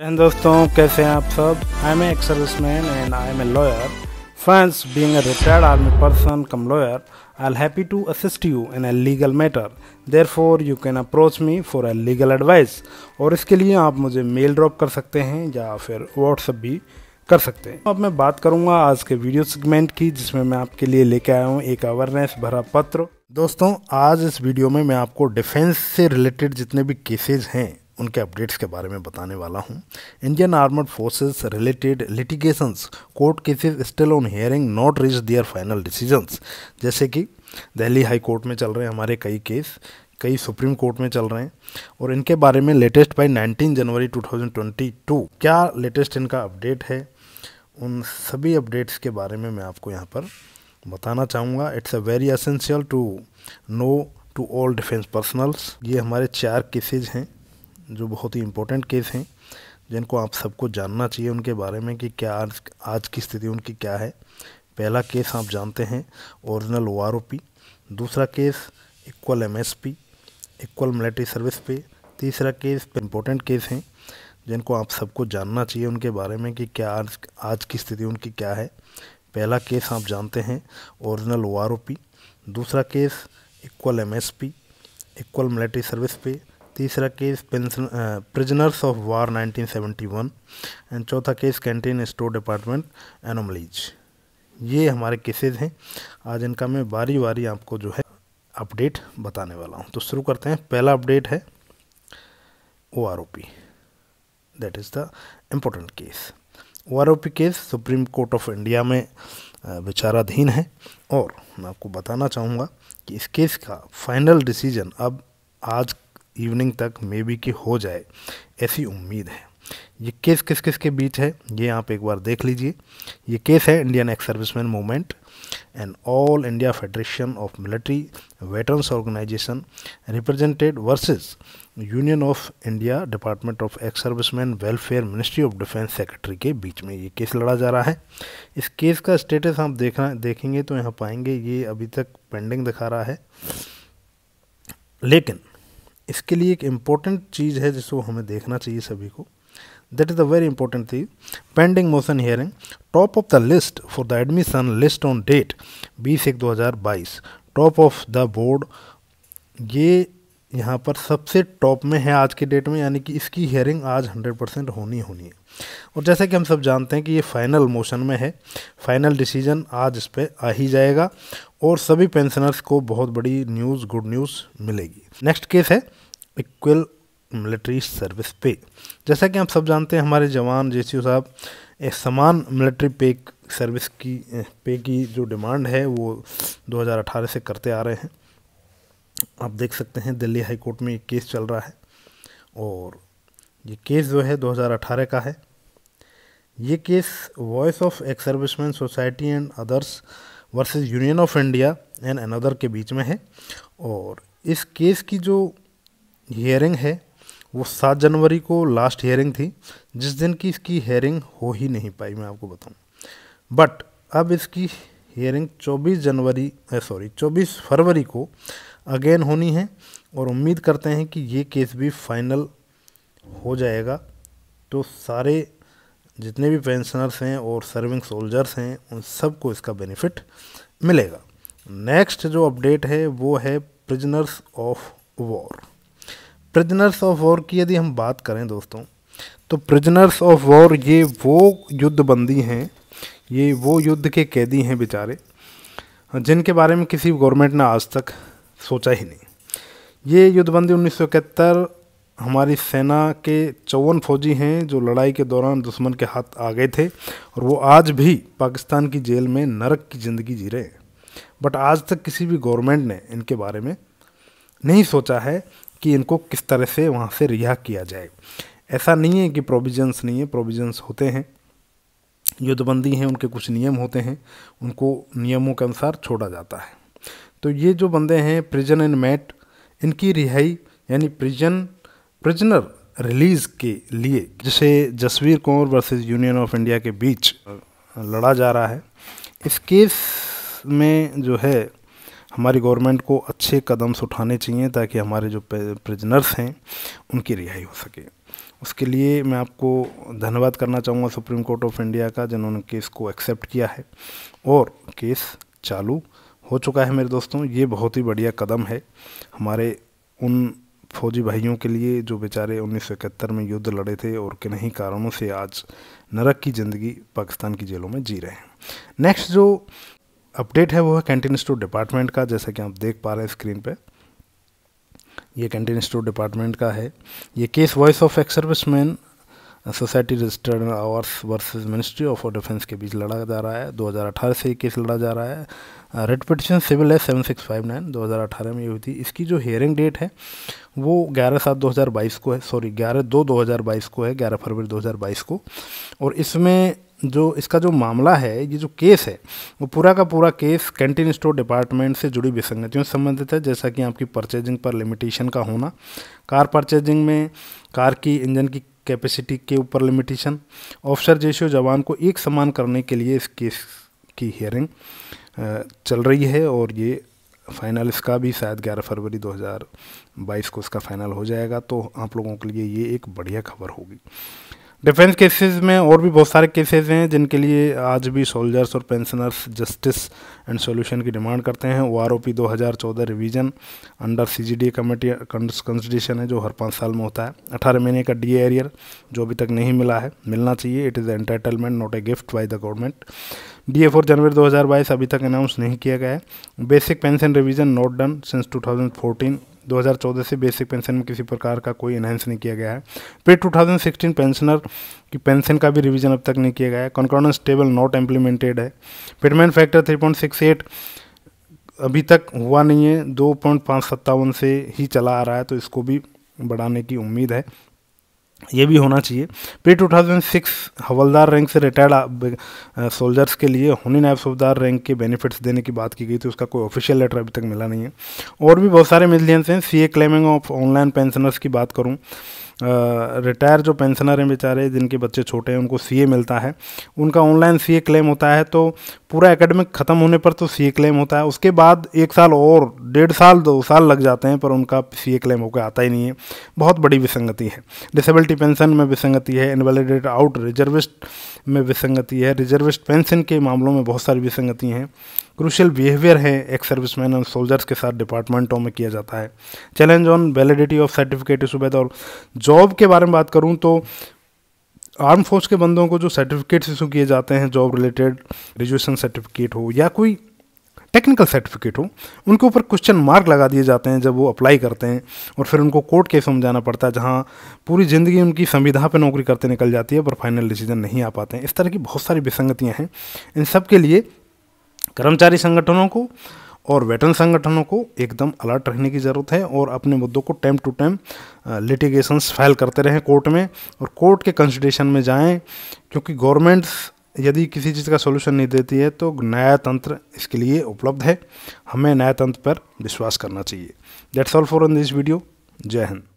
and दोस्तों कैसे हैं आप सब I am ex service man and I am a lawyer friends being retired army person cum lawyer I'll happy to assist you in a legal matter therefore you can approach me for a legal advice और इसके लिए आप मुझे mail drop कर सकते हैं या फिर व्हाट्सअप भी कर सकते हैं अब मैं बात करूंगा आज के वीडियो सेगमेंट की जिसमें मैं आपके लिए लेके आया हूं एक अवेयरनेस भरा पत्र दोस्तों आज इस वीडियो में मैं आपको डिफेंस से रिलेटेड जितने भी केसेज हैं उनके अपडेट्स के बारे में बताने वाला हूं Indian armed forces related litigations court cases still on hearing not reach their final decisions जैसे कि दिल्ली हाई कोर्ट में चल रहे हैं हमारे कई केस कई सुप्रीम कोर्ट में चल रहे हैं और इनके बारे में latest by nineteen January two क्या लेटेस्ट इनका अपडेट है उन सभी अपडेट्स के बारे में मैं आपको यहाँ पर बताना चाहूँगा it's a very essential to know to all defence personals ये हमारे चार केसेज हैं जो बहुत ही इम्पोर्टेंट केस हैं जिनको आप सबको जानना चाहिए उनके बारे में कि क्या आज आज की स्थिति उनकी क्या है पहला केस आप जानते हैं ओरिजिनल ओ आर दूसरा case equal M S P equal military service pay तीसरा केस इम्पोर्टेंट केस हैं जिनको आप सबको जानना चाहिए उनके बारे में कि क्या आज आज की स्थिति उनकी क्या है पहला केस आप जानते हैं ओरिजिनल ओ दूसरा case equal M S P equal military service pay तीसरा case pension prisoners of war 1971 and चौथा case canteen store department anomalies ये हमारे केसेज हैं आज इनका मैं बारी बारी आपको जो है अपडेट बताने वाला हूँ तो शुरू करते हैं पहला अपडेट है O R O P that is the important case O R O P case supreme court of India में विचाराधीन है और मैं आपको बताना चाहूँगा कि इस केस का फाइनल डिसीजन अब आज इवनिंग तक मे बी कि हो जाए ऐसी उम्मीद है ये केस किस किस के बीच है ये आप एक बार देख लीजिए ये केस है Indian ex serviceman movement and all India federation of military veterans organisation represented versus union of India department of ex serviceman welfare ministry of defence secretary के बीच में ये केस लड़ा जा रहा है इस केस का स्टेटस आप देखना देखेंगे तो यहाँ पाएंगे ये अभी तक पेंडिंग दिखा रहा है लेकिन इसके लिए एक इम्पॉर्टेंट चीज़ है जिसको हमें देखना चाहिए सभी को that is a very important thing pending motion hearing top of the list for the admission list on date बीस एक दो हज़ार बाईस टॉप ऑफ द बोर्ड ये यहाँ पर सबसे टॉप में है आज के डेट में यानी कि इसकी हेयरिंग आज 100 परसेंट होनी होनी है और जैसे कि हम सब जानते हैं कि ये फाइनल मोशन में है फाइनल डिसीजन आज इस पर आ ही जाएगा और सभी पेंशनर्स को बहुत बड़ी न्यूज़ गुड न्यूज़ मिलेगी नेक्स्ट केस है इक्वल मिलिट्री सर्विस पे जैसा कि हम सब जानते हैं हमारे जवान जे साहब एक समान मिलिट्री पे सर्विस की पे की जो डिमांड है वो 2018 से करते आ रहे हैं आप देख सकते हैं दिल्ली हाई कोर्ट में ये केस चल रहा है और ये केस जो है 2018 का है ये case voice of ex serviceman society and others versus union of India and another के बीच में है और इस केस की जो हियरिंग है वो सात जनवरी को लास्ट हियरिंग थी जिस दिन की इसकी हियरिंग हो ही नहीं पाई मैं आपको बताऊं बट अब इसकी हियरिंग 24 जनवरी सॉरी 24 फरवरी को अगेन होनी है और उम्मीद करते हैं कि ये केस भी फाइनल हो जाएगा तो सारे जितने भी पेंशनर्स हैं और सर्विंग सोल्जर्स हैं उन सबको इसका बेनिफिट मिलेगा नेक्स्ट जो अपडेट है वो है prisoners of war prisoners of war की यदि हम बात करें दोस्तों तो प्रिजनर्स ऑफ वॉर ये वो युद्धबंदी हैं ये वो युद्ध के कैदी हैं बेचारे जिनके बारे में किसी गवर्नमेंट ने आज तक सोचा ही नहीं ये युद्धबंदी उन्नीस हमारी सेना के चौवन फौजी हैं जो लड़ाई के दौरान दुश्मन के हाथ आ गए थे और वो आज भी पाकिस्तान की जेल में नरक की ज़िंदगी जी रहे हैं बट आज तक किसी भी गवर्नमेंट ने इनके बारे में नहीं सोचा है कि इनको किस तरह से वहाँ से रिहा किया जाए ऐसा नहीं है कि प्रोविजंस नहीं है प्रोविजंस होते हैं युद्धबंदी हैं उनके कुछ नियम होते हैं उनको नियमों के अनुसार छोड़ा जाता है तो ये जो बंदे हैं प्रिजन एंड मैट इनकी रिहाई यानी प्रिजन प्रिजनर रिलीज़ के लिए जिसे Jasvir Kaur versus union of India के बीच लड़ा जा रहा है इस केस में जो है हमारी गवर्नमेंट को अच्छे कदम्स उठाने चाहिए ताकि हमारे जो प्रिजनर्स हैं उनकी रिहाई हो सके उसके लिए मैं आपको धन्यवाद करना चाहूँगा सुप्रीम कोर्ट ऑफ इंडिया का जिन्होंने केस को एक्सेप्ट किया है और केस चालू हो चुका है मेरे दोस्तों ये बहुत ही बढ़िया कदम है हमारे उन फौजी भाइयों के लिए जो बेचारे उन्नीस में युद्ध लड़े थे और किन्हीं कारणों से आज नरक की ज़िंदगी पाकिस्तान की जेलों में जी रहे हैं नेक्स्ट जो अपडेट है वो है कैंटीन स्टोर डिपार्टमेंट का जैसा कि आप देख पा रहे हैं स्क्रीन पे ये कैंटीन स्टोर डिपार्टमेंट का है ये case voice of ex service man society registered ours versus ministry of defence के बीच लड़ा जा रहा है 2018 से ये केस लड़ा जा रहा है रेड पिटिशन सिविल है 7659 2018 में ये हुई थी इसकी जो हेयरिंग डेट है वो 11 सात 2022 को है सॉरी 11 दो 2022 को है 11 फरवरी 2022 को और इसमें जो इसका जो मामला है ये जो केस है वो पूरा का पूरा केस कैंटीन स्टोर डिपार्टमेंट से जुड़ी विसंगतियों से संबंधित है जैसा कि आपकी परचेजिंग पर लिमिटेशन का होना कार परचेजिंग में कार की इंजन की कैपेसिटी के ऊपर लिमिटेशन ऑफिसर जैसे जवान को एक समान करने के लिए इस केस की हियरिंग चल रही है और ये फाइनल इसका भी शायद 11 फरवरी 2022 को इसका फाइनल हो जाएगा तो आप लोगों के लिए ये एक बढ़िया खबर होगी डिफेंस केसेस में और भी बहुत सारे केसेस हैं जिनके लिए आज भी सोल्जर्स और पेंशनर्स जस्टिस एंड सॉल्यूशन की डिमांड करते हैं ओ आर ओ पी दो हज़ार चौदह revision under C G D committee constitution है जो हर पाँच साल में होता है अठारह महीने का डी एरियर जो अभी तक नहीं मिला है मिलना चाहिए it is entitlement not a gift by the government D A four जनवरी दो हज़ार बाईस अभी तक अनाउंस नहीं किया गया है basic pension revision not done since two thousand fourteen 2014 से बेसिक पेंशन में किसी प्रकार का कोई एनहेंस नहीं किया गया है पे 2016 पेंशनर की पेंशन का भी रिवीजन अब तक नहीं किया गया है कॉन्कॉर्डेंस टेबल नॉट इम्प्लीमेंटेड है पेटमेंट फैक्टर 3.68 अभी तक हुआ नहीं है दो से ही चला आ रहा है तो इसको भी बढ़ाने की उम्मीद है ये भी होना चाहिए प्री 2006 हवलदार रैंक से रिटायर्ड सोल्जर्स के लिए होनी नायब सूबेदार रैंक के बेनिफिट्स देने की बात की गई तो उसका कोई ऑफिशियल लेटर अभी तक मिला नहीं है और भी बहुत सारे मिलियंस हैं C A claiming of online pensioners की बात करूँ रिटायर जो पेंशनर हैं बेचारे जिनके बच्चे छोटे हैं उनको सी मिलता है उनका ऑनलाइन सी क्लेम होता है तो पूरा एकेडमिक ख़त्म होने पर तो सी क्लेम होता है उसके बाद एक साल और डेढ़ साल दो साल लग जाते हैं पर उनका सी क्लेम होकर आता ही नहीं है बहुत बड़ी विसंगति है डिसेबिलिटी पेंशन में विसंगति है इनवेलिडेट आउट रिजर्विस्ट में विसंगति है रिजर्विस्ट पेंशन के मामलों में बहुत सारी विसंगति हैं क्रूशल बिहेवियर है एक सर्विस मैन और सोल्जर्स के साथ डिपार्टमेंटों में किया जाता है challenge on validity of certificate issue और जॉब के बारे में बात करूँ तो आर्म फोर्स के बंदों को जो सर्टिफिकेट्स इशू किए जाते हैं जॉब रिलेटेड ग्रेजुएशन सर्टिफिकेट हो या कोई टेक्निकल सर्टिफिकेट हो उनके ऊपर क्वेश्चन मार्क लगा दिए जाते हैं जब वो अप्लाई करते हैं और फिर उनको कोर्ट केस में जाना पड़ता है जहाँ पूरी ज़िंदगी उनकी संविधा पर नौकरी करते निकल जाती है पर फाइनल डिसीजन नहीं आ पाते हैं इस तरह की बहुत सारी विसंगतियाँ हैं इन सब के लिए कर्मचारी संगठनों को और वेटरन संगठनों को एकदम अलर्ट रहने की ज़रूरत है और अपने मुद्दों को time to time litigations file करते रहें कोर्ट में और कोर्ट के कंसिडेशन में जाएं क्योंकि गवर्नमेंट्स यदि किसी चीज़ का सोल्यूशन नहीं देती है तो नया तंत्र इसके लिए उपलब्ध है हमें नया तंत्र पर विश्वास करना चाहिए that's all for in this video जय हिंद